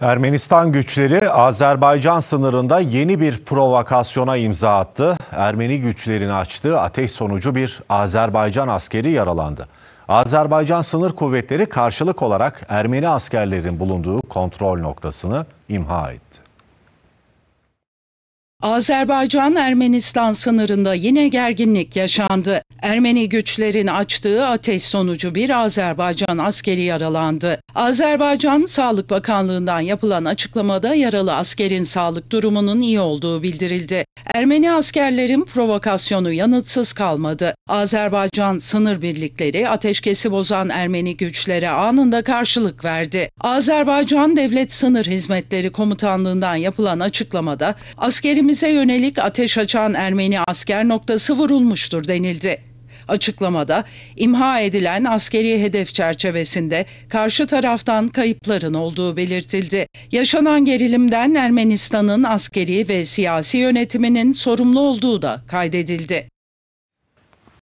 Ermenistan güçleri Azerbaycan sınırında yeni bir provokasyona imza attı. Ermeni güçlerin açtığı ateş sonucu bir Azerbaycan askeri yaralandı. Azerbaycan sınır kuvvetleri karşılık olarak Ermeni askerlerin bulunduğu kontrol noktasını imha etti. Azerbaycan-Ermenistan sınırında yine gerginlik yaşandı. Ermeni güçlerin açtığı ateş sonucu bir Azerbaycan askeri yaralandı. Azerbaycan Sağlık Bakanlığı'ndan yapılan açıklamada yaralı askerin sağlık durumunun iyi olduğu bildirildi. Ermeni askerlerin provokasyonu yanıtsız kalmadı. Azerbaycan sınır birlikleri ateşkesi bozan Ermeni güçlere anında karşılık verdi. Azerbaycan Devlet Sınır Hizmetleri Komutanlığı'ndan yapılan açıklamada askerimiz Ülkemize yönelik ateş açan Ermeni asker noktası vurulmuştur denildi. Açıklamada imha edilen askeri hedef çerçevesinde karşı taraftan kayıpların olduğu belirtildi. Yaşanan gerilimden Ermenistan'ın askeri ve siyasi yönetiminin sorumlu olduğu da kaydedildi.